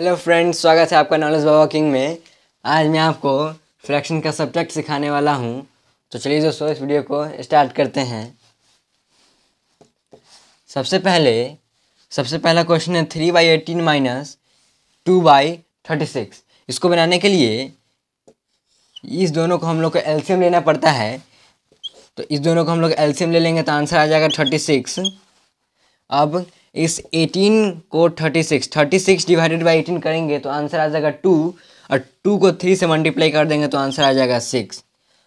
hello friends स्वागत है आपका नॉलेज बाबा किंग में आज मैं आपको फ्रैक्शन का सब्जेक्ट सिखाने वाला हूँ तो चलिए दोस्तों इस वीडियो को स्टार्ट करते हैं सबसे पहले सबसे पहला क्वेश्चन है three by eighteen minus two by thirty six इसको बनाने के लिए इस दोनों को हम लोग को एल्सीयम लेना पड़ता है तो इस दोनों को हम लोग एल्सीयम ले लेंगे तो आंसर आ जाएगा थर्टी सिक्स अब इस 18 को 36 36 डिवाइडेड बाई 18 करेंगे तो आंसर आ जाएगा टू और टू को थ्री से मल्टीप्लाई कर देंगे तो आंसर आ जाएगा सिक्स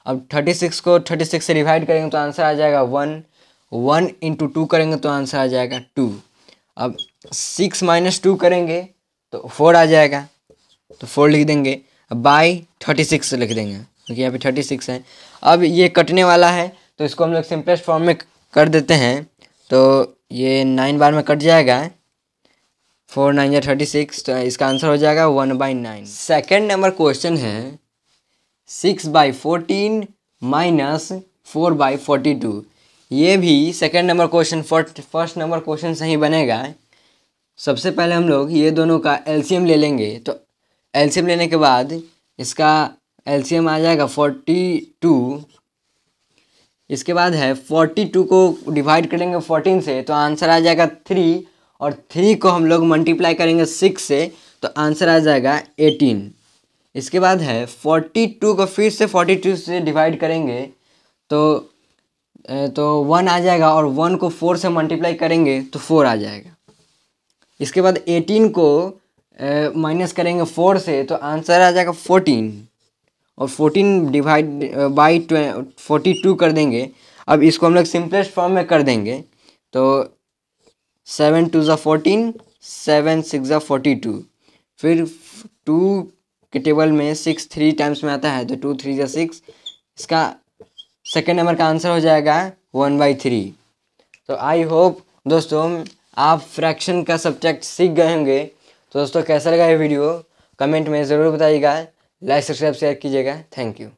अब 36 को 36 से डिवाइड करेंगे तो आंसर आ जाएगा वन वन इंटू टू करेंगे तो आंसर आ जाएगा टू अब सिक्स माइनस टू करेंगे तो फोर आ जाएगा तो फोर लिख देंगे बाई थर्टी सिक्स लिख देंगे क्योंकि यहाँ पे थर्टी सिक्स है अब ये कटने वाला है तो इसको हम लोग सिंपलेस्ट फॉर्म में कर देते हैं तो ये नाइन बार में कट जाएगा फोर नाइन या थर्टी सिक्स तो इसका आंसर हो जाएगा one by nine second number question है six by fourteen minus four by forty two ये भी second number question first number question से ही बनेगा सबसे पहले हम लोग ये दोनों का एलसीएम ले लेंगे तो एलसीएम लेने के बाद इसका एलसीएम आ जाएगा फोर्टी टू इसके बाद है फोर्टी टू को डिवाइड करेंगे फोर्टीन से तो आंसर आ जाएगा थ्री और थ्री को हम लोग मल्टीप्लाई करेंगे सिक्स से तो आंसर आ जाएगा एटीन इसके बाद है फोर्टी टू को फिर से फोर्टी टू से डिवाइड करेंगे तो तो वन आ जाएगा और वन को फोर से मल्टीप्लाई करेंगे तो फोर आ जाएगा इसके बाद एटीन को माइनस करेंगे फोर से तो आंसर आ जाएगा फोर्टीन और fourteen divide by forty two कर देंगे अब इसको हम लोग सिंपलेस्ट फॉर्म में कर देंगे तो सेवन टू ज़ा फोर्टीन सेवन सिक्स ज़ा फोर्टी टू फिर टू के टेबल में सिक्स थ्री टाइम्स में आता है तो टू थ्री ज़ा सिक्स इसका सेकेंड नंबर का आंसर हो जाएगा वन बाई थ्री तो आई होप दोस्तों आप फ्रैक्शन का सब्जेक्ट सीख गए होंगे तो दोस्तों कैसा लगा ये वीडियो कमेंट में ज़रूर बताइएगा लाइक सब्सक्राइब शेयर कीजिएगा थैंक यू